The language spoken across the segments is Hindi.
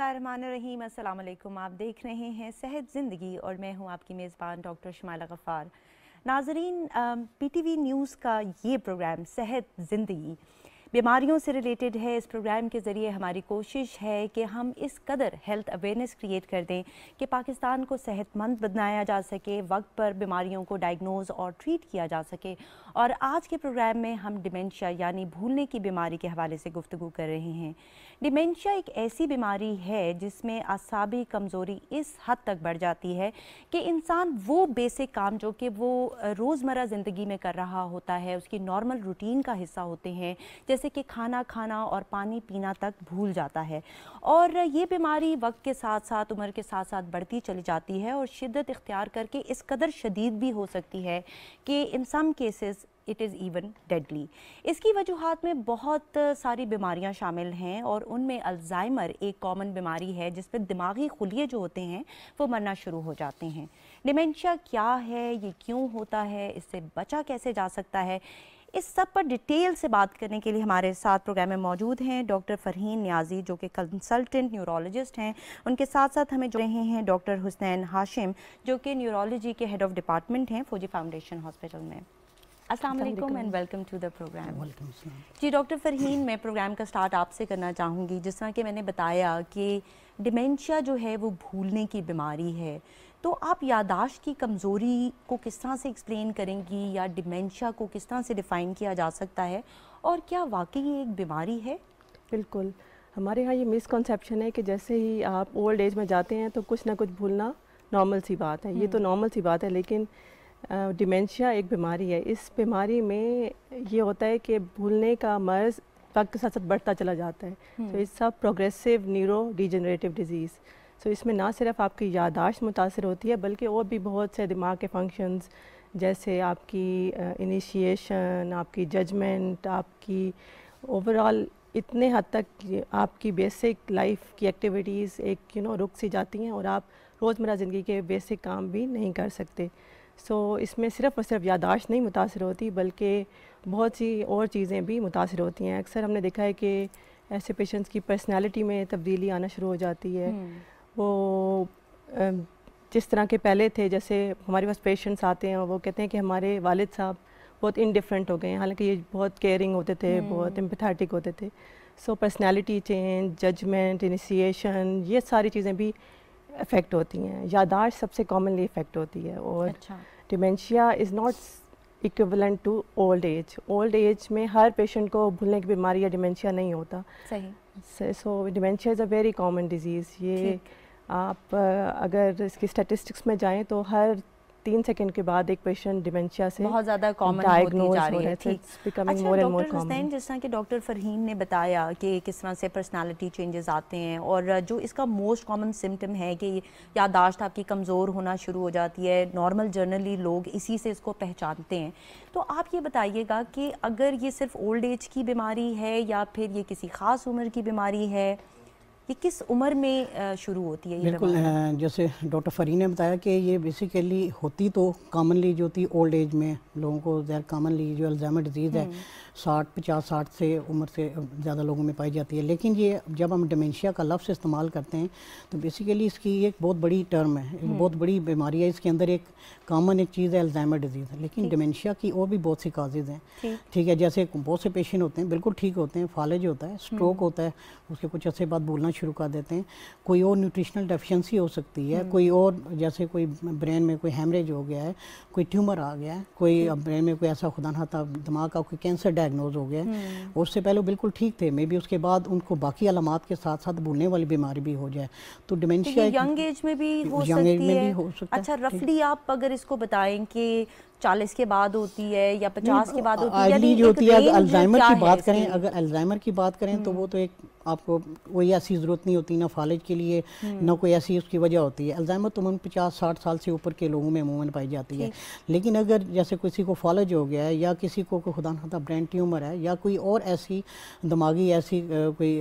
बसमीम अल्लाम आप देख रहे हैं सेहत ज़िंदगी और मैं हूं आपकी मेज़बान डॉक्टर शमाला गफ़ार नाजरीन पीटीवी न्यूज़ का ये प्रोग्राम सेहत ज़िंदगी बीमारियों से रिलेटेड है इस प्रोग्राम के ज़रिए हमारी कोशिश है कि हम इस कदर हेल्थ अवेयरनेस क्रिएट कर दें कि पाकिस्तान को सेहतमंद बनाया जा सके वक्त पर बीमारियों को डायग्नोज और ट्रीट किया जा सके और आज के प्रोग्राम में हम डिमेंशिया यानी भूलने की बीमारी के हवाले से गुफ्तु कर रहे हैं डिमेंशिया एक ऐसी बीमारी है जिसमें असाबी कमज़ोरी इस हद तक बढ़ जाती है कि इंसान वो बेसिक काम जो कि वो रोज़मर्रा ज़िंदगी में कर रहा होता है उसकी नॉर्मल रूटीन का हिस्सा होते हैं जैसे कि खाना खाना और पानी पीना तक भूल जाता है और ये बीमारी वक्त के साथ साथ उम्र के साथ साथ बढ़ती चली जाती है और शिद्दत इख्तियार करके इस कदर शदीद भी हो सकती है कि in some cases it is even deadly इसकी वजूहत में बहुत सारी बीमारियां शामिल हैं और उनमें अल्ज़ाइमर एक कॉमन बीमारी है जिस पर दिमागी खुलिए जो होते हैं वो मरना शुरू हो जाते हैं डिमेंशिया क्या है ये क्यों होता है इससे बचा कैसे जा सकता है इस सब पर डिटेल से बात करने के लिए हमारे साथ प्रोग्राम में मौजूद हैं डॉक्टर फरहीन न्याजी जो कि कंसल्टेंट न्यूरोलॉजिस्ट हैं उनके साथ साथ हमें रहे हैं डॉक्टर हुसैन हाशिम जो कि न्यूरोलॉजी के हेड ऑफ डिपार्टमेंट हैं फौजी फाउंडेशन हॉस्पिटल में Aslam and welcome to the program जी डॉक्टर फरहीन मैं प्रोग्राम का स्टार्ट आपसे करना चाहूँगी जिस तरह कि मैंने बताया कि डिमेंशिया जो है वो भूलने की बीमारी है तो आप यादाश्त की कमज़ोरी को किस तरह से एक्सप्लेन करेंगी या डिमेंशिया को किस तरह से डिफ़ाइन किया जा सकता है और क्या वाकई ये एक बीमारी है बिल्कुल हमारे यहाँ ये मिसकॉन्सेप्शन है कि जैसे ही आप ओल्ड एज में जाते हैं तो कुछ ना कुछ भूलना नॉर्मल सी बात है ये तो नॉर्मल हम्म। सी बात है लेकिन डिमेंशिया एक बीमारी है इस बीमारी में ये होता है कि भूलने का मर्ज़ वक्त के साथ साथ बढ़ता चला जाता है हम्म। तो it's a progressive neuro degenerative disease so इसमें ना सिर्फ आपकी यादाश्त मुतासर होती है बल्कि और भी बहुत से दिमाग के फंक्शंस जैसे आपकी इनिशिएशन आपकी जजमेंट आपकी ओवरऑल इतने हद तक आपकी बेसिक लाइफ की एक्टिविटीज़ एक यू नो रुक सी जाती हैं और आप रोज़मर्रा ज़िंदगी के बेसिक काम भी नहीं कर सकते सो so, इसमें सिर्फ और सिर्फ यादाश्त नहीं मुतासर होती बल्कि बहुत सी और चीज़ें भी मुतासर होती हैं अक्सर हमने देखा है कि ऐसे पेशेंट्स की पर्सनैलिटी में तब्दीली आना शुरू हो जाती है हम्म। वो जिस तरह के पहले थे जैसे हमारे पास पेशेंट्स आते हैं और वो कहते हैं कि हमारे वालिद साहब बहुत इनडिफरेंट हो गए हैं हालांकि ये बहुत केयरिंग होते थे हम्म। बहुत एम्पथेटिक होते थे so personality change judgement initiation ये सारी चीज़ें भी इफ़ेक्ट होती हैं यादाश्त सबसे कॉमनली इफ़ेक्ट होती है और dementia is not equivalent to old age old age में हर पेशेंट को भूलने की बीमारी या डिमेंशिया नहीं होता सही so dementia is a very common disease ये आप अगर इसकी स्टेटिस्टिक्स में जाएं तो हर तीन सेकंड के बाद एक पेशेंट डिमेंशिया से बहुत ज़्यादा कॉमन डायग्नोज जा रही है becoming more and more common जिस तरह के डॉक्टर फरहीन ने बताया कि किस तरह से पर्सनालिटी चेंजेस आते हैं और जो इसका मोस्ट कॉमन सिम्टम है कि यादाश्त आपकी कमज़ोर होना शुरू हो जाती है नॉर्मल जर्नली लोग इसी से इसको पहचानते हैं तो आप ये बताइएगा कि अगर ये सिर्फ ओल्ड एज की बीमारी है या फिर ये किसी ख़ास उम्र की बीमारी है ये किस उम्र में शुरू होती है ये बिल्कुल जैसे डॉक्टर फरी ने बताया कि ये बेसिकली होती तो कामनली जो होती ओल्ड एज में लोगों को ज़्यादा कामनली जो अल्जाइमर डिजीज़ है हम्म। साठ पचास साठ से उम्र से ज़्यादा लोगों में पाई जाती है लेकिन ये जब हम डिमेंशिया का लफ्स इस्तेमाल करते हैं तो बेसिकली इसकी एक बहुत बड़ी टर्म है एक हम्म। बहुत बड़ी बीमारी है इसके अंदर एक कामन एक चीज़ है अल्ज़ामा डिजीज़ लेकिन डिमेंशिया की और भी बहुत सी काजेज़ हैं ठीक है जैसे बहुत से पेशेंट होते हैं बिल्कुल ठीक होते हैं फालेज होता है स्ट्रोक हम्म। होता है उसके कुछ अरसे बाद बोलना शुरू कर देते हैं कोई और न्यूट्रिशनल डेफिशिएंसी हो सकती है हम्म। कोई और जैसे कोई ब्रेन में कोई हेमरेज हो गया है कोई ट्यूमर आ गया है कोई ब्रेन में कोई ऐसा खुदा नाता दिमाग का कोई कैंसर डायग्नोज हो गया है हम्म। उससे पहले बिल्कुल ठीक थे मे बी उसके बाद उनको बाकी अलामत के साथ साथ भूलने वाली बीमारी भी हो जाए तो डिमेंशिया यंग एज में भी हो सकती है अच्छा रफली आप अगर इसको बताएं कि चालीस के बाद होती है या पचास के बाद होती है जो होती है अल्जाइमर की बात करें अगर अल्जाइमर की बात करें तो वो हम्म। तो एक आपको कोई ऐसी ज़रूरत नहीं होती ना फालिज के लिए हम्म। ना कोई ऐसी उसकी वजह होती है अल्जाइमर तो मन पचास साठ साल से ऊपर के लोगों में अमूमन पाई जाती है लेकिन अगर जैसे किसी को फालिज हो गया है या किसी को खुदा खाता ब्रेन ट्यूमर है या कोई और ऐसी दिमागी ऐसी कोई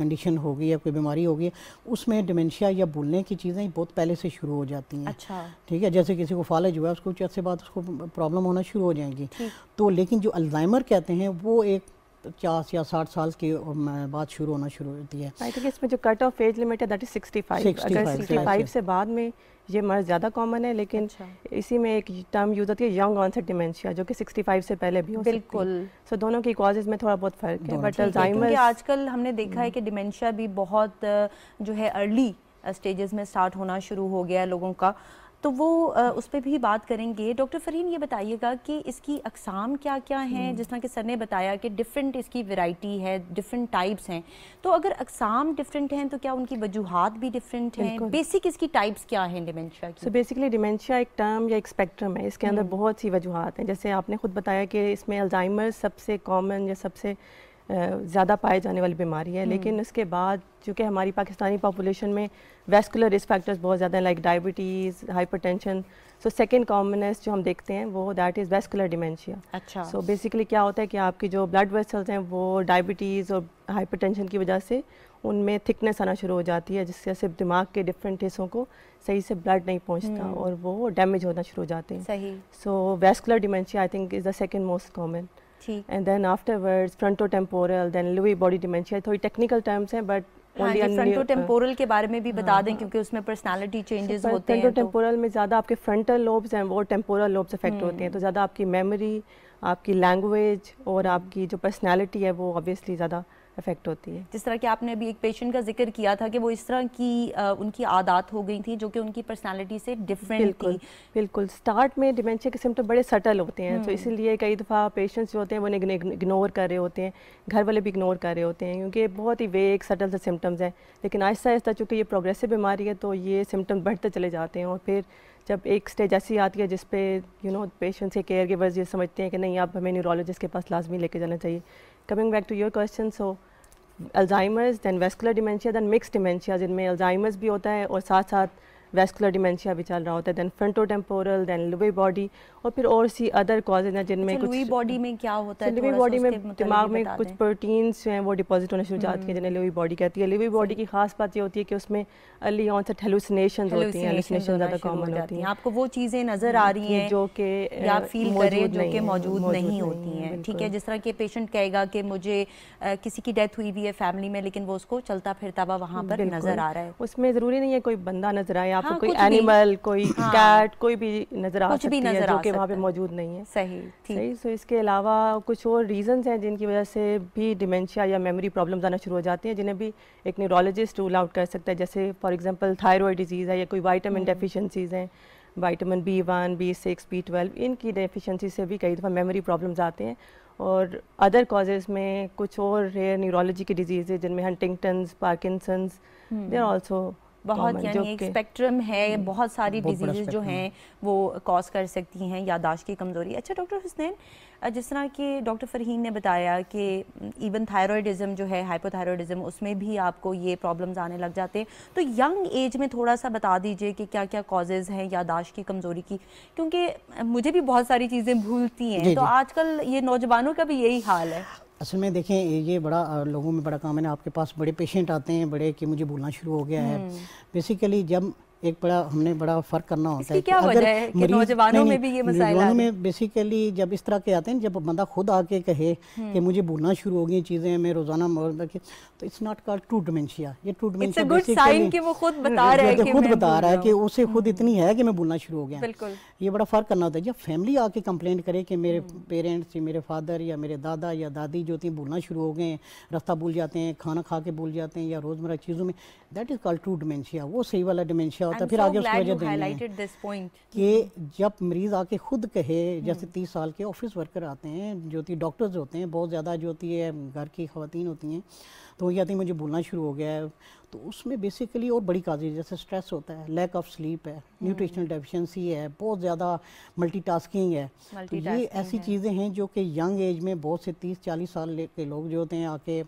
कंडीशन हो गई या कोई बीमारी हो गई उसमें डिमेंशिया या भूलने की चीज़ें बहुत पहले से शुरू हो जाती हैं अच्छा। ठीक है जैसे किसी को फालिज हुआ है उसको कुछ बाद उसको प्रॉब्लम होना शुरू हो जाएंगी तो लेकिन जो अल्जाइमर कहते हैं वो एक पचास या साठ साल के बाद शुरू होना शुरू होती है आई हाँ, थिंक इसमें जो कट ऑफ एज लिमिट है बाद में ये मर्ज ज़्यादा कॉमन है लेकिन अच्छा। इसी में एक टर्म यूज़ होती है यंग ऑनसेट डिमेंशिया जो कि 65 से पहले भी हो बिल्कुल सो so, दोनों की कॉजेज में थोड़ा बहुत फ़र्क है बट अल्जाइमर आजकल हमने देखा है हम्म। कि डिमेंशिया भी बहुत जो है अर्ली स्टेजेस में स्टार्ट होना शुरू हो गया है लोगों का तो वो आ, उस पर भी बात करेंगे डॉक्टर फरीन ये बताइएगा कि इसकी अकसाम क्या क्या हैं हम्म। जिस तरह के सर ने बताया कि डिफरेंट इसकी वैरायटी है डिफरेंट टाइप्स हैं तो अगर अकसाम डिफरेंट हैं तो क्या उनकी वजूहत भी डिफरेंट हैं बेसिक इसकी टाइप्स क्या हैं डिमेंशिया की सो बेसिकली डिमेंशिया एक टर्म या एक स्पेक्ट्रम है इसके अंदर हम्म। बहुत सी वजूहत हैं जैसे आपने खुद बताया कि इसमें अल्जाइमर सबसे कॉमन या सबसे ज़्यादा पाए जाने वाली बीमारी है हम्म। लेकिन उसके बाद चूँकि हमारी पाकिस्तानी पॉपुलेशन में वेस्कुलर रिस्क फैक्टर्स बहुत ज़्यादा हैं like diabetes tension so second commonest जो हम देखते हैं वो दैट इज़ वेस्कुलर डिमेंशिया अच्छा सो so, बेसिकली क्या होता है कि आपकी जो ब्लड वेसल्स हैं वो डायबिटीज़ और टेंशन की वजह से उनमें थिकनेस आना शुरू हो जाती है जिससे सिर्फ दिमाग के डिफरेंट हिस्सों को सही से ब्लड नहीं पहुंचता हम्म। और वो डैमेज होना शुरू हो जाते हैं सही so vascular dementia I think is the second most common and then afterwards fronto temporal then Lewy body dementia थोड़ी टेक्निकल टर्म्स हैं बट हाँ फ्रंटोटेम्पोरल के बारे में भी बता हाँ, दें क्योंकि उसमें पर्सनालिटी चेंजेस होते हैं फ्रंटोटेम्पोरल तो, में ज़्यादा आपके फ्रंटल लोब्स हैं वो टेम्पोरल लोब्स अफेक्ट होते हैं तो ज़्यादा आपकी मेमोरी आपकी लैंग्वेज और आपकी जो पर्सनालिटी है वो ऑब्वियसली ज़्यादा अफेक्ट होती है जिस तरह कि आपने अभी एक पेशेंट का जिक्र किया था कि वो इस तरह की आ, उनकी आदत हो गई थी जो कि उनकी पर्सनालिटी से डिफरेंट बिल्कुल थी। बिल्कुल स्टार्ट में डिमेंशिया के सिम्टम बड़े सटल होते हैं तो हम्म। इसीलिए कई दफ़ा पेशेंट्स जो होते हैं वो उन्हें इग्नोर कर रहे होते हैं घर वाले भी इग्नोर कर रहे होते हैं क्योंकि बहुत ही वेग सटल से सिम्टम्स हैं लेकिन आहिस्ता आहिस्ता चूँकि ये प्रोग्रेसिव बीमारी है तो ये सिम्टम्स बढ़ते चले जाते हैं और फिर जब एक स्टेज ऐसी आती है जिस पे यू नो पेशेंट्स के केयर गिवर्स ये समझते हैं कि नहीं आप हमें न्यूरोलॉजिस्ट के पास लाजमी लेके जाना चाहिए coming back to your question, so Alzheimer's, then vascular dementia, then mixed dementias. may Alzheimer's भी होता है और साथ वेस्कुलर डिमेंशिया भी चल रहा होता है then fronto temporal then Lewy body और फिर और सी अदर कॉजेज हैं जिनमें अच्छा, कुछ लुवे बॉडी में क्या होता है लुवे बॉडी में दिमाग में कुछ प्रोटीन्स जो हैं वो डिपॉजिट होने शुरू जाती हैं हम्म। जिन्हें लुवे बॉडी कहती है लुवे बॉडी की खास बात ये होती है कि उसमें अर्ली ऑनसेट हेलुसिनेशन होती हैं हेलुसिनेशन ज़्यादा कॉमन होती हैं आपको वो चीज़ें नज़र आ रही हैं जो कि आप फील करें जो कि मौजूद नहीं होती हैं ठीक है जिस तरह के पेशेंट कहेगा कि मुझे किसी की डेथ हुई हुई है फैमिली में लेकिन वो उसको चलता फिरता हुआ वहाँ पर नज़र आ रहा है उसमें ज़रूरी नहीं है कोई बंदा नज़र आए आपको हाँ, कोई एनिमल कोई हाँ, कैट कोई भी नजर आ सकती है जो कि वहाँ पे मौजूद नहीं है सही सही सो तो इसके अलावा कुछ और रीजंस हैं जिनकी वजह से भी डिमेंशिया या मेमोरी प्रॉब्लम्स आना शुरू हो जाती हैं जिन्हें भी एक न्यूरोलॉजिस्ट रूल आउट कर सकता है जैसे फॉर एग्जाम्पल थायरॉयड डिजीज़ है या कोई वाइटामिन हम्म। डेफिशेंसीज हैं vitamin B one B six B twelve इनकी डेफिशेंसी से भी कई दफ़ा मेमोरी प्रॉब्लम्स आते हैं और अदर कॉजेज़ में कुछ और है न्यूरोलॉजी की डिजीज़ जिनमें हंटिंगटन्स पार्किसंस देर ऑल्सो बहुत यानी एक स्पेक्ट्रम है हम्म, बहुत सारी डिजीज़ जो हैं वो कॉज कर सकती हैं यादाश्त की कमज़ोरी अच्छा डॉक्टर हुसनैन जिस तरह कि डॉक्टर फरहीन ने बताया कि इवन थायरॉयडिज़म हम्म, जो है हाइपोथायरॉयडिज्म उसमें भी आपको ये प्रॉब्लम्स आने लग जाते हैं तो यंग एज में थोड़ा सा बता दीजिए कि क्या क्या कॉजेज़ हैं यादाश्त की कमज़ोरी की क्योंकि मुझे भी बहुत सारी चीज़ें भूलती हैं तो आजकल ये नौजवानों का भी यही हाल है असल में देखें ये बड़ा लोगों में बड़ा काम है ना आपके पास बड़े पेशेंट आते हैं बड़े कि मुझे बोलना शुरू हो गया है हम्म। बेसिकली जब एक बड़ा हमने बड़ा फर्क करना होता है क्या अगर है कि नौजवानों में भी ये मसाइल में बेसिकली जब इस तरह के आते हैं जब बंदा खुद आके कहे कि हम्म। मुझे भूलना शुरू हो गई चीज़ें मैं रोज़ाना तो it's not called true dementia ये टू डिमेंशिया वो खुद बता रहा है खुद बता रहा है कि उसे खुद इतनी है कि मैं भूलना शुरू हो गया ये बड़ा फ़र्क करना होता है जब फैमिली आके कंप्लेन करे कि मेरे पेरेंट्स हम्म। मेरे फादर या मेरे दादा या दादी जो थी भूलना शुरू हो गए रास्ता भूल जाते हैं खाना खा के भूल जाते हैं या रोज़मर्रा चीज़ों में that is called true dementia वो सही वाला डिमेंशिया होता है फिर आगे उसकी वजह कि जब मरीज आके खुद कहे जैसे तीस साल के ऑफिस वर्कर आते हैं जो होती डॉक्टर्स होते हैं बहुत ज़्यादा जो होती है घर की खातन होती हैं तो वही आती मुझे भूलना शुरू हो गया है तो उसमें बेसिकली और बड़ी काजी जैसे स्ट्रेस होता है लैक ऑफ स्लीप है न्यूट्रिशनल हम्म। डेफिशिएंसी है बहुत ज़्यादा मल्टीटास्किंग है तो ये ऐसी चीज़ें हैं जो कि यंग एज में बहुत से तीस चालीस साल के लोग जो होते हैं आके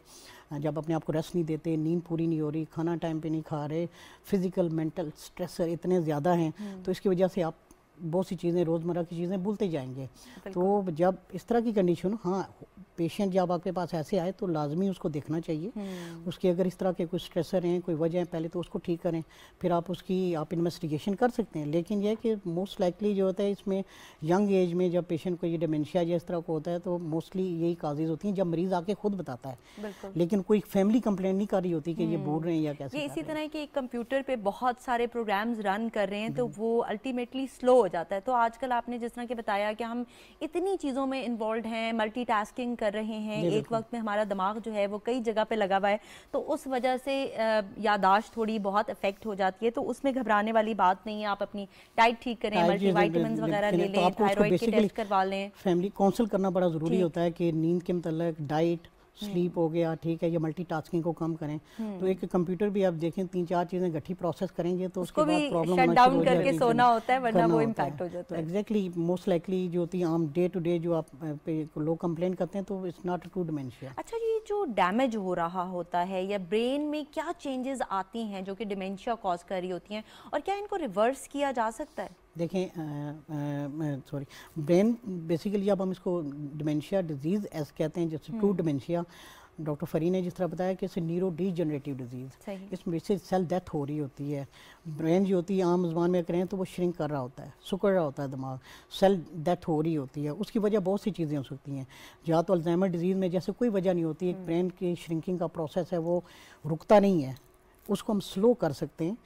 जब अपने आप को रेस्ट नहीं देते नींद पूरी नहीं हो रही खाना टाइम पे नहीं खा रहे फिजिकल मेंटल स्ट्रेसर इतने ज़्यादा हैं हम्म। तो इसकी वजह से आप बहुत सी चीज़ें रोज़मर्रा की चीज़ें भूलते जाएंगे तो जब इस तरह की कंडीशन हाँ पेशेंट जब आपके पास ऐसे आए तो लाजमी उसको देखना चाहिए हम्म। उसके अगर इस तरह के कोई स्ट्रेसर हैं कोई वजह है पहले तो उसको ठीक करें फिर आप उसकी आप इन्वेस्टिगेशन कर सकते हैं लेकिन यह कि मोस्ट लाइकली जो होता है इसमें यंग एज में जब पेशेंट को ये डिमेंशिया या इस तरह को होता है तो मोस्टली यही काजेज होती हैं जब मरीज़ आके खुद बताता है लेकिन कोई फैमिली कंप्लेंट नहीं कर रही होती कि ये हम्म। बोल रहे हैं या कैसे इसी तरह की कंप्यूटर पर बहुत सारे प्रोग्राम्स रन कर रहे हैं तो हम्म। वो अल्टीमेटली स्लो हो जाता है तो आजकल आपने जिस तरह के बताया कि हम इतनी चीज़ों में इन्वॉल्व हैं मल्टी कर रहे हैं एक वक्त में हमारा दिमाग जो है वो कई जगह पे लगा हुआ है तो उस वजह से यादाश्त थोड़ी बहुत इफेक्ट हो जाती है तो उसमें घबराने वाली बात नहीं है आप अपनी डाइट ठीक करें मल्टीवाइटमिन वगैरह ले तो लें थायराइड के टेस्ट करवा लें फैमिली काउंसिल करना बड़ा ज़रूरी होता है कि नींद के मतलब डाइट स्लीप हो गया ठीक है या मल्टीटास्किंग को कम करें हम्म। तो एक कंप्यूटर भी आप देखें तीन चार चीजें गठी प्रोसेस करेंगे तो उसको भी प्रॉब्लम करके सोना होता है वरना वो इंपैक्ट हो जाता है एग्जैक्टली मोस्ट लाइकली जो होती है आम डे टू डे जो आप लोग कंप्लेन करते हैं तो इट्स नॉट टू डिमेंशिया अच्छा ये जो डैमेज हो रहा होता है या ब्रेन में क्या चेंजेस आती हैं जो कि डिमेंशिया कॉज कर रही होती हैं और क्या इनको रिवर्स किया जा सकता है देखें सॉरी ब्रेन बेसिकली अब हम इसको डिमेंशिया डिजीज़ एस कहते हैं जैसे टू डिमेंशिया डॉक्टर फरी ने जिस तरह बताया कि इसे नीरो डिजनरेटिव डिजीज़ इसमें से सेल डेथ हो रही होती है ब्रेन जो होती है आम जबान में करें तो वो श्रिंक कर रहा होता है सुकड़ रहा होता है दिमाग सेल डेथ हो रही होती है उसकी वजह बहुत सी चीज़ें हो सकती हैं या तो अल्जैमर डिजीज़ में जैसे कोई वजह नहीं होती ब्रेन हम्म। की श्रिंकिंग का प्रोसेस है वो रुकता नहीं है उसको हम स्लो कर सकते हैं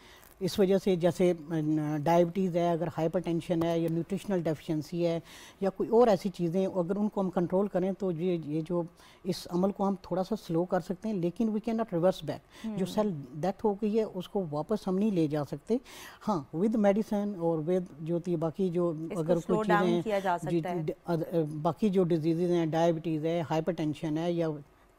इस वजह से जैसे डायबिटीज़ है अगर हाइपरटेंशन है या न्यूट्रिशनल डेफिशिएंसी है या कोई और ऐसी चीज़ें अगर उनको हम कंट्रोल करें तो ये ये जो इस अमल को हम थोड़ा सा स्लो कर सकते हैं लेकिन we can not reverse back जो सेल हम्म। डेथ हो गई है उसको वापस हम नहीं ले जा सकते हाँ विद मेडिसिन और विद जो थी बाकी जो अगर कुछ चीज़ें बाकी जो डिजीज़ हैं डायबिटीज़ है टेंशन है या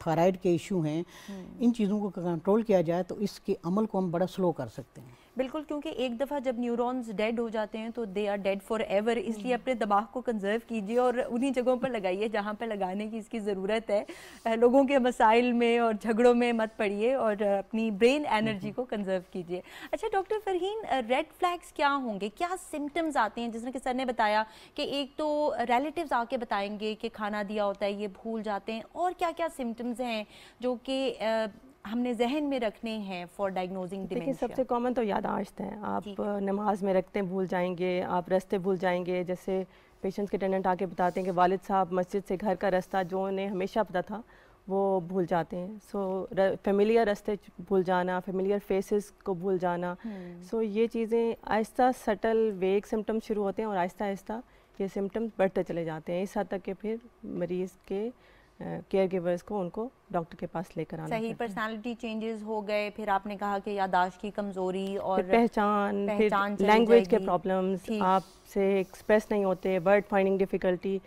थायराइड के इशू हैं हम्म। इन चीज़ों को कंट्रोल किया जाए तो इसके अमल को हम बड़ा स्लो कर सकते हैं बिल्कुल क्योंकि एक दफ़ा जब न्यूरॉन्स डेड हो जाते हैं तो they are dead for ever इसलिए हम्म। अपने दबाव को कंजर्व कीजिए और उन्हीं जगहों पर लगाइए जहाँ पर लगाने की इसकी ज़रूरत है लोगों के मसाइल में और झगड़ों में मत पड़िए और अपनी ब्रेन हम्म। एनर्जी को कंजर्व कीजिए अच्छा डॉक्टर फरहीन रेड फ्लैग्स क्या होंगे क्या सिम्टम्स आते हैं जिसने कि सर ने बताया कि एक तो रेलेटिव आके बताएंगे कि खाना दिया होता है ये भूल जाते हैं और क्या क्या सिम्टम्स हैं जो कि हमने जहन में रखने हैं फॉर डायग्नोजिंग देखिए सबसे कॉमन तो यादाश्त हैं आप नमाज में रखते भूल जाएंगे आप रास्ते भूल जाएंगे जैसे पेशेंट्स के अटेंडेंट आके बताते हैं कि वालिद साहब मस्जिद से घर का रास्ता जो उन्हें हमेशा पता था वो भूल जाते हैं सो फेमिलियर रास्ते भूल जाना फेमिलियर फेसेस को भूल जाना सो हम्म। so, ये चीज़ें आहिस्ता सटल वेग सिम्टम्स शुरू होते हैं और आहिस्ता आहिस्ता ये सिम्टम्स बढ़ते चले जाते हैं इस हद तक के फिर मरीज़ के केयर गिवर्स को उनको डॉक्टर के पास लेकर आना सही पर्सनालिटी चेंजेस हो गए फिर आपने कहा कि यादाश्त की कमजोरी और पहचान, पहचान लैंग्वेज के प्रॉब्लम्स से एक्सप्रेस नहीं होते वर्ड फाइंडिंग डिफ़िकल्टी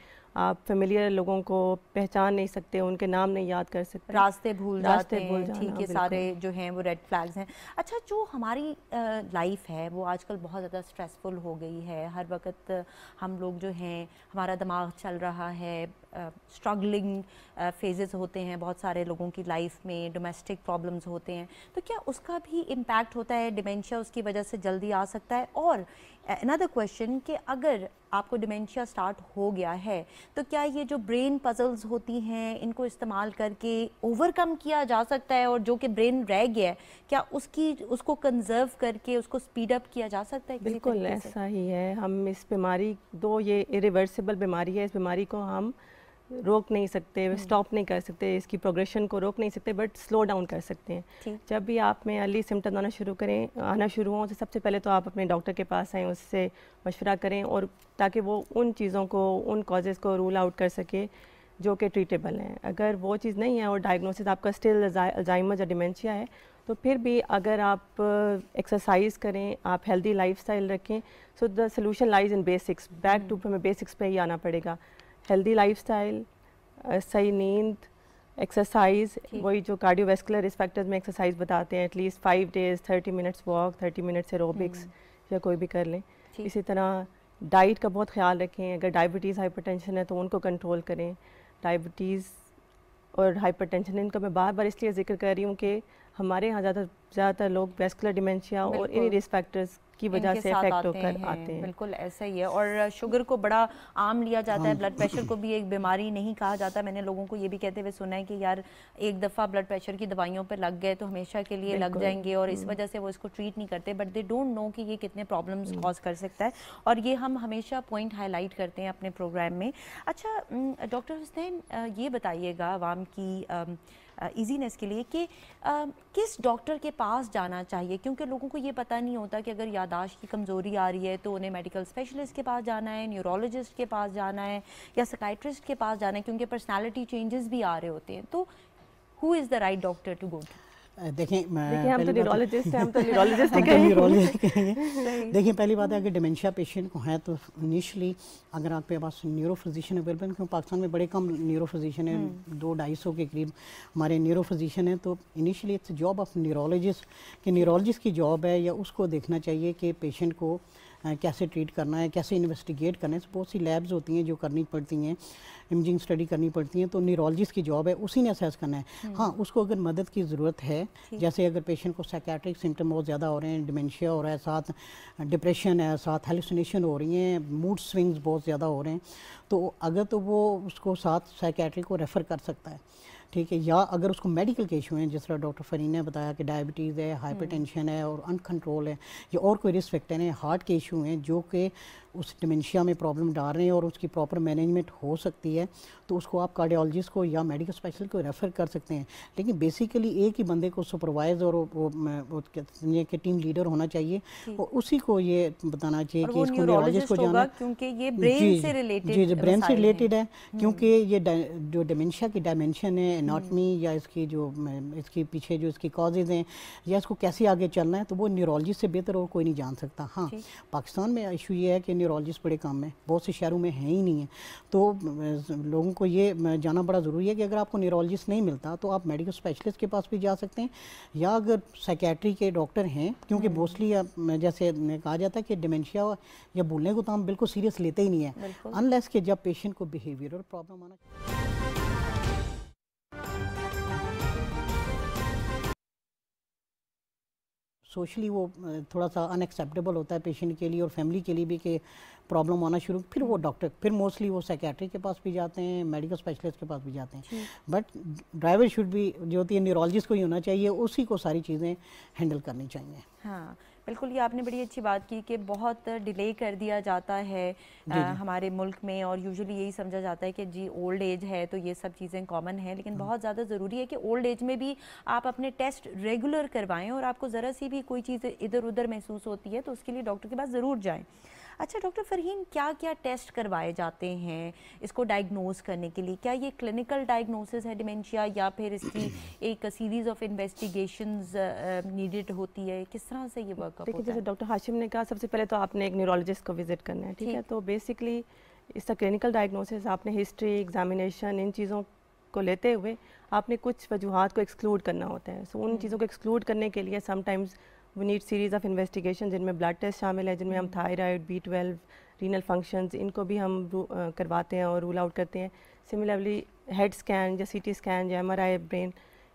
आप फेमिलियर लोगों को पहचान नहीं सकते उनके नाम नहीं याद कर सकते रास्ते भूल रास्ते भूल ठीक है सारे जो हैं वो रेड फ्लैग्स हैं अच्छा जो हमारी लाइफ है वो आजकल बहुत ज़्यादा स्ट्रेसफुल हो गई है हर वक्त हम लोग जो हैं हमारा दिमाग चल रहा है स्ट्रगलिंग फेजेस होते हैं बहुत सारे लोगों की लाइफ में डोमेस्टिक प्रॉब्लम्स होते हैं तो क्या उसका भी इम्पैक्ट होता है डिमेंशिया उसकी वजह से जल्दी आ सकता है और अनदर क्वेश्चन कि अगर आपको डिमेंशिया स्टार्ट हो गया है तो क्या ये जो ब्रेन पजल्स होती हैं इनको इस्तेमाल करके ओवरकम किया जा सकता है और जो कि ब्रेन रह गया है क्या उसकी उसको कंजर्व करके उसको स्पीड अप किया जा सकता है बिल्कुल ऐसा ही है हम इस बीमारी दो ये इरिवर्सिबल बीमारी है इस बीमारी को हम रोक नहीं सकते स्टॉप हम्म। नहीं कर सकते इसकी प्रोग्रेशन को रोक नहीं सकते बट स्लो डाउन कर सकते हैं जब भी आप में अर्ली सिम्टम आना शुरू करें आना शुरू हों तो सबसे पहले तो आप अपने डॉक्टर के पास आएँ उससे मशवरा करें और ताकि वो उन चीज़ों को उन कॉजेज़ को रूल आउट कर सके जो कि ट्रीटेबल हैं अगर वो चीज़ नहीं है और डायग्नोसिस आपका स्टिल अल्जाइमस या डिमेंशिया है तो फिर भी अगर आप एक्सरसाइज uh, करें आप हेल्दी लाइफ स्टाइल रखें so the solution lies in basics back to हमें बेसिक्स पे ही आना पड़ेगा हेल्दी लाइफ स्टाइल सही नींद एक्सरसाइज वही जो कार्डियोवेस्कुलर रिस्क फैक्टर्स में एक्सरसाइज बताते हैं at least five days thirty minutes walk thirty minutes aerobics या कोई भी कर लें इसी तरह डाइट का बहुत ख्याल रखें अगर डायबिटीज़ हाइपरटेंशन है तो उनको कंट्रोल करें डायबिटीज़ और हाइपरटेंशन इनका मैं बार बार इसलिए जिक्र कर रही हूँ कि हमारे यहाँ ज़्यादा ज़्यादातर लोग वेस्कुलर डिमेंशिया और इन्हीं रिस्क फैक्टर्स की वजह से अफेक्ट होकर आते हैं बिल्कुल ऐसा ही है और शुगर को बड़ा आम लिया जाता है ब्लड हाँ। प्रेशर को भी एक बीमारी नहीं कहा जाता मैंने लोगों को ये भी कहते हुए सुना है कि यार एक दफ़ा ब्लड प्रेशर की दवाइयों पर लग गए तो हमेशा के लिए लग जाएंगे और इस हम्म। वजह से वो इसको ट्रीट नहीं करते बट दे डोंट नो कि ये कितने प्रॉब्लम्स हम्म। कॉज कर सकता है और ये हम हमेशा पॉइंट हाईलाइट करते हैं अपने प्रोग्राम में अच्छा डॉक्टर हुसैन ये बताइएगा आवाम की ईजीनेस के लिए कि किस डॉक्टर के पास जाना चाहिए क्योंकि लोगों को ये पता नहीं होता कि अगर यादाश्त की कमज़ोरी आ रही है तो उन्हें मेडिकल स्पेशलिस्ट के पास जाना है न्यूरोलॉजिस्ट के पास जाना है या सकाइट्रिस्ट के पास जाना है क्योंकि पर्सनैलिटी चेंजेस भी आ रहे होते हैं तो who is the right doctor to go to देखें हम हम तो, तो- हैं तो तो देखिए पहली बात है अगर डिमेंशिया पेशेंट को है तो इनिशली अगर आपके पास न्यूरो फिजिशियन अवेलेबल क्योंकि पाकिस्तान में बड़े कम न्यूरो फिजिशियन है दो ढाई सौ के करीब हमारे न्यूरो फिजिशियन है तो initially it's job of neurologist कि न्यूरोलॉजिस्ट की जॉब है या उसको देखना चाहिए कि पेशेंट को कैसे ट्रीट करना है कैसे इन्वेस्टिगेट करना है बहुत सी लैब्स होती हैं जो करनी पड़ती हैं इमजिंग स्टडी करनी पड़ती हैं तो न्यूरोलॉजिस्ट की जॉब है उसी ने असेस करना है हम्म। हाँ उसको अगर मदद की ज़रूरत है जैसे अगर पेशेंट को साइकेट्रिक सिम्टम बहुत ज़्यादा हो रहे हैं डिमेंशिया हो रहा है साथ डिप्रेशन है साथ हेलुसिनेशन हो रही हैं मूड स्विंग्स बहुत ज़्यादा हो रहे हैं तो अगर तो वो उसको साथ साइकेट्रिक को रेफ़र कर सकता है ठीक है या अगर उसको मेडिकल के इशू हैं जिस तरह डॉक्टर फरीन ने बताया कि डायबिटीज़ है हाइपरटेंशन हम्म। है और अनकंट्रोल है या और कोई रिस्क फैक्टर हैं हार्ट के इशू हैं जो कि उस डिमेंशिया में प्रॉब्लम डाल रहे हैं और उसकी प्रॉपर मैनेजमेंट हो सकती है तो उसको आप कार्डियोलॉजिस्ट को या मेडिकल स्पेशल को रेफ़र कर सकते हैं लेकिन बेसिकली एक ही बंदे को सुपरवाइज और वो के टीम लीडर होना चाहिए और उसी को ये बताना चाहिए कि इसको न्यूरोलॉजिस्ट को जाना क्योंकि ये ब्रेन से रिलेटेड जी जी ब्रेन से रिलेटेड है क्योंकि ये जो डिमेंशिया की डायमेंशन है एनाटमी हम्म। या इसकी जो इसके पीछे जो इसकी कॉजेज हैं या इसको कैसे आगे चलना है तो वो न्यूरोलॉजिस्ट से बेहतर और कोई नहीं जान सकता हाँ पाकिस्तान में इशू ये है कि न्यूरोलॉजिस्ट बड़े काम है बहुत से शहरों में है ही नहीं है तो लोगों को ये जाना बड़ा ज़रूरी है कि अगर आपको न्यूरोलॉजिस्ट नहीं मिलता तो आप मेडिकल स्पेशलिस्ट के पास भी जा सकते हैं या अगर साइकेट्री के डॉक्टर हैं क्योंकि हम्म। मोस्टली जैसे कहा जाता है कि डिमेंशिया या भूलने को तो हम बिल्कुल सीरियस लेते ही नहीं है अनलेस कि जब पेशेंट को बिहेवियर प्रॉब्लम आना सोशली वो थोड़ा सा अनएक्सेप्टेबल होता है पेशेंट के लिए और फैमिली के लिए भी कि प्रॉब्लम आना शुरू फिर वो डॉक्टर फिर मोस्टली वो सेकेट्री के पास भी जाते हैं मेडिकल स्पेशलिस्ट के पास भी जाते हैं बट ड्राइवर शुड भी जो होती है न्यूरोलॉजिस्ट को ही होना चाहिए उसी को सारी चीज़ें हैंडल करनी चाहिए हाँ बिल्कुल ये आपने बड़ी अच्छी बात की कि बहुत डिले कर दिया जाता है आ, हमारे मुल्क में और यूजुअली यही समझा जाता है कि जी ओल्ड एज है तो ये सब चीज़ें कॉमन है लेकिन हाँ। बहुत ज़्यादा ज़रूरी है कि ओल्ड एज में भी आप अपने टेस्ट रेगुलर करवाएं और आपको ज़रा सी भी कोई चीज़ इधर उधर महसूस होती है तो उसके लिए डॉक्टर के पास ज़रूर जाएँ अच्छा डॉक्टर फरहीन क्या क्या टेस्ट करवाए जाते हैं इसको डायग्नोज करने के लिए क्या ये क्लिनिकल डायग्नोसिस है डिमेंशिया या फिर इसकी एक सीरीज़ ऑफ इन्वेस्टिगेशन नीडेड होती है किस तरह से ये वर्कअप देखिए जैसे डॉक्टर हाशिम ने कहा सबसे पहले तो आपने एक न्यूरोलॉजिस्ट को विज़िट करना है ठीक है तो बेसिकली इसका क्लिनिकल डायग्नोसिस आपने हिस्ट्री एग्जामिनेशन इन चीज़ों को लेते हुए आपने कुछ वजूहत को एक्सक्लूड करना होता है सो so, उन हम्म। चीज़ों को एक्सक्लूड करने के लिए sometimes we need series of investigation जिनमें ब्लड टेस्ट शामिल है जिनमें हम thyroid B twelve renal functions इनको भी हम करवाते हैं और रूल आउट करते हैं सिमिलरली हेड स्कैन या सीटी स्कैन या एमआरआई ब्रेन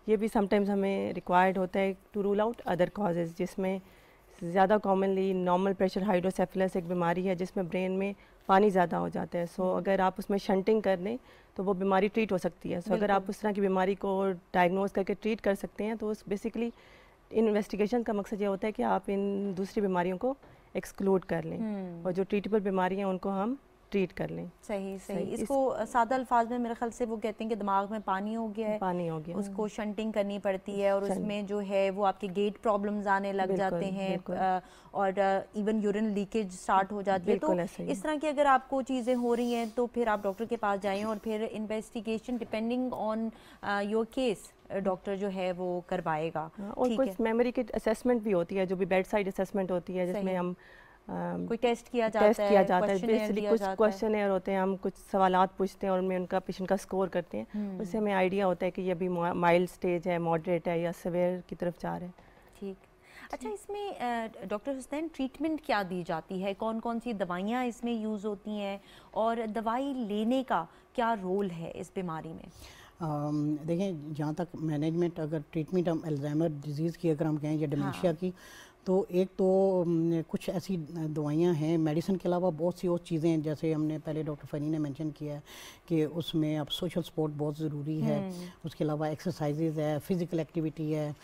ये भी समटाइम्स हमें रिक्वायर्ड होता है to rule out other causes जिसमें ज़्यादा कॉमनली नॉर्मल प्रेशर हाइड्रोसेफलस एक बीमारी है जिसमें ब्रेन में पानी ज़्यादा हो जाता है सो so, hmm. अगर आप उसमें शंटिंग कर दें तो वो बीमारी ट्रीट हो सकती है सो so, अगर आप उस तरह की बीमारी को डायग्नोज करके ट्रीट कर सकते हैं तो उस बेसिकली इन इन्वेस्टिगेशन का मकसद ये होता है कि आप इन दूसरी बीमारियों को एक्सक्लूड कर लें हम्म। और जो ट्रीटेबल बीमारियाँ उनको हम ट्रीट कर लें सही सही, सही। इसको इस... सादा अल्फाज में मेरे ख्याल से वो कहते हैं कि दिमाग में पानी हो गया है पानी हो गया उसको शंटिंग हम्म। करनी पड़ती है और उसमें जो है वो आपके गेट प्रॉब्लम्स आने लग जाते हैं और इवन यूरिन लीकेज स्टार्ट हो जाती है तो इस तरह की अगर आपको चीज़ें हो रही हैं तो फिर आप डॉक्टर के पास जाएँ और फिर investigation depending on your case doctor जो है वो करवाएगा हाँ, और कुछ मेमोरी की असेसमेंट भी होती है जो भी बेड साइड असेसमेंट होती है जिसमें हम कोई टेस्ट किया जाता टेस्ट है, किया जाता है बेसिकली कुछ क्वेश्चन एयर होते हैं हम कुछ सवाल पूछते हैं और उनमें उनका पेशेंट का स्कोर करते हैं हम्म। उससे हमें आइडिया होता है कि ये अभी माइल्ड स्टेज है मॉडरेट है या सवेयर की तरफ जा रहे हैं ठीक अच्छा इसमें डॉक्टर हुसैन ट्रीटमेंट क्या दी जाती है कौन कौन सी दवाइयाँ इसमें यूज़ होती हैं और दवाई लेने का क्या रोल है इस बीमारी में देखें जहाँ तक मैनेजमेंट अगर ट्रीटमेंट हम एल्जाइमर डिजीज़ की अगर हम कहें या डिमेंशिया हाँ। की तो एक तो कुछ ऐसी दवाइयाँ हैं मेडिसिन के अलावा बहुत सी और चीज़ें हैं जैसे हमने पहले डॉक्टर फनी ने मेंशन किया है कि उसमें अब सोशल सपोर्ट बहुत ज़रूरी है हम्म। उसके अलावा एक्सरसाइजेज है फिज़िकल एक्टिविटी है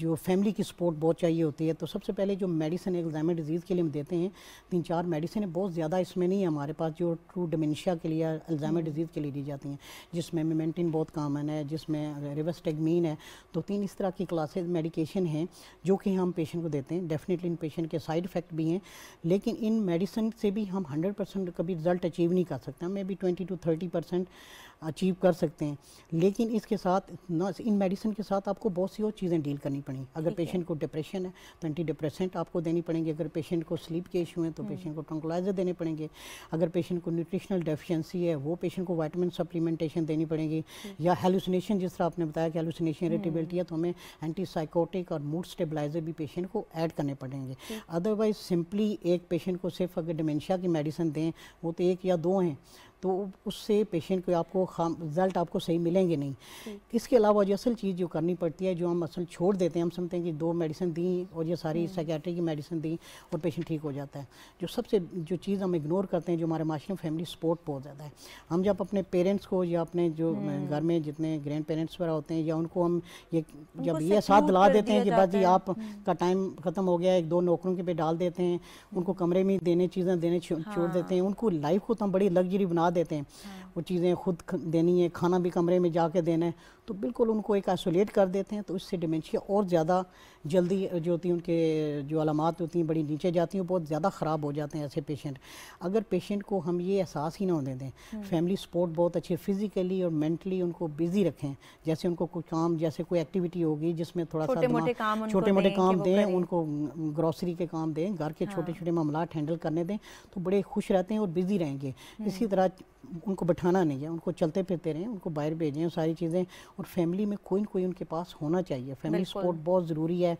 जो फैमिली की सपोर्ट बहुत चाहिए होती है तो सबसे पहले जो मेडिसिन एग्जामिक डिजीज़ के लिए हम देते हैं तीन चार मेडिसिन बहुत ज़्यादा इसमें नहीं है हमारे पास जो ट्रू डिमेंशिया के लिए एल्जाम हम्म। डिजीज़ के लिए दी जाती हैं जिसमें मेमेंटिन बहुत कामन है जिसमें रिवस्टेगमीन है तो तीन इस तरह की क्लासेज मेडिकेशन हैं जो कि हम पेशेंट को देते हैं डेफिनेटली इन पेशेंट के साइड इफ़ेक्ट भी हैं लेकिन इन मेडिसिन से भी हम 100 परसेंट कभी रिज़ल्ट अचीव नहीं कर सकते maybe 20 to 30 percent achieve कर सकते हैं लेकिन इसके साथ ना इन मेडिसिन के साथ आपको बहुत सी और चीज़ें डील करनी पड़ेंगी अगर पेशेंट को डिप्रेशन है तो एंटी डिप्रेसेंट आपको देनी पड़ेंगे अगर पेशेंट को स्लीप के इशू हैं तो पेशेंट हम्म। को ट्रंकलाइजर देने पड़ेंगे अगर पेशेंट को न्यूट्रिशनल डेफिशेंसी है वो पेशेंट को वाइटमिन सप्लीमेंटेशन देनी पड़ेगी या हेलुसिनेशन जिस तरह आपने बताया कि हेलुसिनेशन हम्म। इरेटेबिलिटी है तो हमें एंटी साइकोटिक और मूड स्टेबलाइजर भी पेशेंट को ऐड करने पड़ेंगे अदरवाइज सिंपली एक पेशेंट को सिर्फ अगर डिमेंशिया की मेडिसिन दें वो तो एक या दो हैं तो उससे पेशेंट को आपको खाम रिज़ल्ट आपको सही मिलेंगे नहीं इसके अलावा जो असल चीज़ जो करनी पड़ती है जो हम असल छोड़ देते हैं हम समझते हैं कि दो मेडिसिन दी और ये सारी सेकेटरी हम्म। की मेडिसिन दी और पेशेंट ठीक हो जाता है जो सबसे जो चीज़ हम इग्नोर करते हैं जो हमारे माशरे फैमिली सपोर्ट बहुत ज़्यादा है हम जब अपने पेरेंट्स को या अपने जो हम्म। घर में जितने ग्रैंड पेरेंट्स वगैरह होते हैं या उनको हम ये जब ये साथ दिला देते हैं कि बस जी आप हम्म। का टाइम ख़त्म हो गया एक दो नौकरों के पे डाल देते हैं उनको कमरे में देने चीज़ें देने छोड़ हाँ। देते हैं उनको लाइफ को तो हम बड़ी लग्जरी बना खिला देते हैं वो चीज़ें खुद देनी है खाना भी कमरे में जा देना है तो बिल्कुल उनको एक आइसोलेट कर देते हैं तो उससे डिमेंशिया और ज़्यादा जल्दी जो होती हैं उनके जो अलामत होती हैं बड़ी नीचे जाती हैं बहुत ज़्यादा ख़राब हो जाते हैं ऐसे पेशेंट अगर पेशेंट को हम ये एहसास ही ना होने दें हम्म। फैमिली सपोर्ट बहुत अच्छे फिज़िकली और मैंटली उनको बिज़ी रखें जैसे उनको कोई काम जैसे कोई एक्टिविटी होगी जिसमें थोड़ा सा छोटे मोटे काम दें उनको ग्रॉसरी के काम दें घर के हाँ। छोटे छोटे मामला हैंडल करने दें तो बड़े खुश रहते हैं और बिज़ी रहेंगे हम्म। इसी तरह उनको बैठाना नहीं है उनको चलते फिरते रहें उनको बाहर भेजें सारी चीज़ें और फैमिली में कोई ना कोई उनके पास होना चाहिए फैमिली सपोर्ट बहुत ज़रूरी है है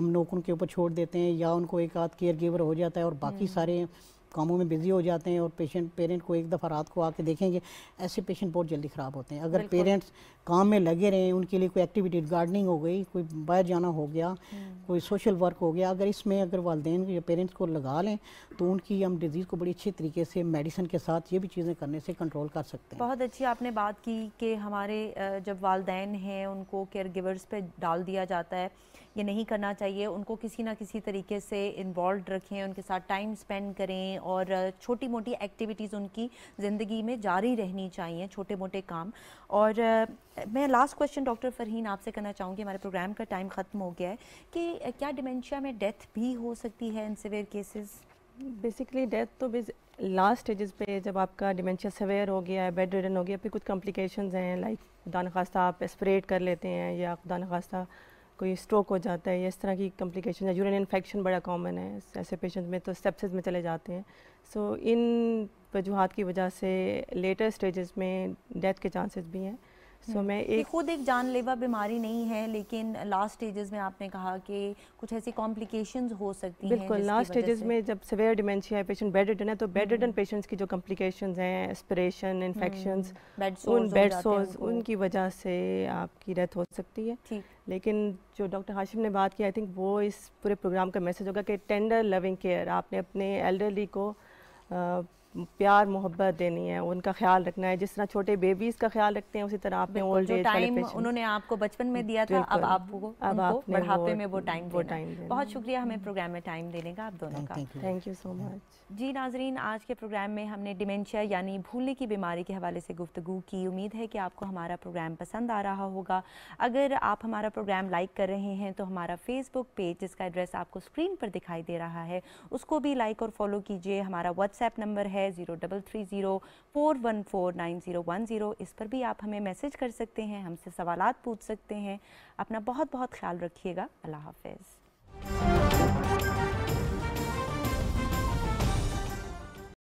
हम लोग उनके ऊपर छोड़ देते हैं या उनको एक आध केयर गिवर हो जाता है और बाकी हम्म। सारे कामों में बिजी हो जाते हैं और पेशेंट पेरेंट को एक दफ़ा रात को आके देखेंगे ऐसे पेशेंट बहुत जल्दी ख़राब होते हैं अगर पेरेंट्स काम में लगे रहें उनके लिए कोई एक्टिविटी गार्डनिंग हो गई कोई बाहर जाना हो गया हम्म। कोई सोशल वर्क हो गया अगर इसमें अगर वालदे या पेरेंट्स को लगा लें तो उनकी हम डिज़ीज़ को बड़ी अच्छी तरीके से मेडिसिन के साथ ये भी चीज़ें करने से कंट्रोल कर सकते हैं बहुत अच्छी आपने बात की कि हमारे जब वालदे हैं उनको केयर गिवर्स पर डाल दिया जाता है ये नहीं करना चाहिए उनको किसी ना किसी तरीके से इन्वॉल्व रखें उनके साथ टाइम स्पेंड करें और छोटी मोटी एक्टिविटीज़ उनकी ज़िंदगी में जारी रहनी चाहिए छोटे मोटे काम और मैं लास्ट क्वेश्चन डॉक्टर फरहीन आपसे करना चाहूँगी हमारे प्रोग्राम का टाइम ख़त्म हो गया है कि क्या डिमेंशिया में डेथ भी हो सकती है in severe cases basically death तो लास्ट स्टेजेस पे जब आपका डिमेंशिया सवेयर हो गया है बेड रिडन हो गया फिर कुछ कॉम्प्लिकेशंस हैं लाइक खुदा नखास्ता आप एस्परेट कर लेते हैं या खुदा नखास्ता कोई स्ट्रोक हो जाता है या इस तरह की कम्प्लिकेशन या यूरिन इन्फेक्शन बड़ा कॉमन है ऐसे पेशेंट में तो सेप्सिस में चले जाते हैं सो so, इन वजूहत की वजह से लेटर स्टेजेस में डेथ के चांसेस भी हैं सो hmm. मैं एक खुद एक जानलेवा बीमारी नहीं है लेकिन लास्ट स्टेजेस में आपने कहा कि कुछ ऐसी कॉम्प्लिकेशंस हो सकती हैं बिल्कुल लास्ट स्टेजेस में जब सवेयर डिमेंशिया है पेशेंट बेड रिडन है तो बेड रिडन पेशेंट्स की जो कॉम्प्लिकेशंस हैं एस्पिरेशन इन्फेक्शन hmm. उन बेड सोज उनकी वजह से आपकी डेथ हो सकती है लेकिन जो डॉक्टर हाशिम ने बात की आई थिंक वो इस पूरे प्रोग्राम का मैसेज होगा कि टेंडर लविंग केयर आपने अपने एल्डरली को प्यार मोहब्बत देनी है उनका ख्याल रखना है जिस तरह छोटे बेबीज का ख्याल रखते हैं उसी तरह आपने ओल्ड एज टाइम उन्होंने आपको बचपन में दिया था अब आप वो अब आप बढ़ापे में वो टाइम वो टाइम बहुत शुक्रिया हमें प्रोग्राम में टाइम देने का आप दोनों का थैंक यू सो मच जी नाजरीन आज के प्रोग्राम में हमने डिमेंशिया यानी भूलने की बीमारी के हवाले से गुफ्तु की उम्मीद है कि आपको हमारा प्रोग्राम पसंद आ रहा होगा अगर आप हमारा प्रोग्राम लाइक कर रहे हैं तो हमारा फेसबुक पेज जिसका एड्रेस आपको स्क्रीन पर दिखाई दे रहा है उसको भी लाइक और फॉलो कीजिए हमारा व्हाट्सएप नंबर है है zero double three zero four one four nine zero one zero इस पर भी आप हमें मैसेज कर सकते हैं हमसे सवाल पूछ सकते हैं अपना बहुत बहुत ख्याल रखिएगा अल्लाह हाफिज